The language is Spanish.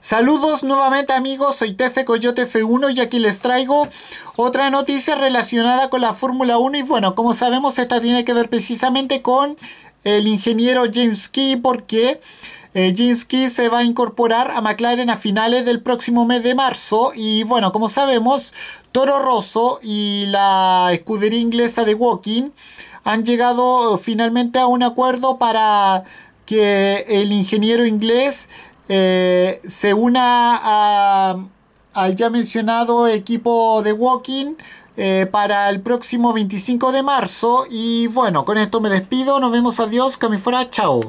Saludos nuevamente amigos, soy Tefe Coyote F1 y aquí les traigo otra noticia relacionada con la Fórmula 1 y bueno, como sabemos esta tiene que ver precisamente con el ingeniero James Key porque eh, James Key se va a incorporar a McLaren a finales del próximo mes de marzo y bueno, como sabemos, Toro Rosso y la escudería inglesa de Woking han llegado eh, finalmente a un acuerdo para que el ingeniero inglés eh, se una al ya mencionado equipo de Walking eh, para el próximo 25 de marzo. Y bueno, con esto me despido. Nos vemos. Adiós. Que fuera. Chao.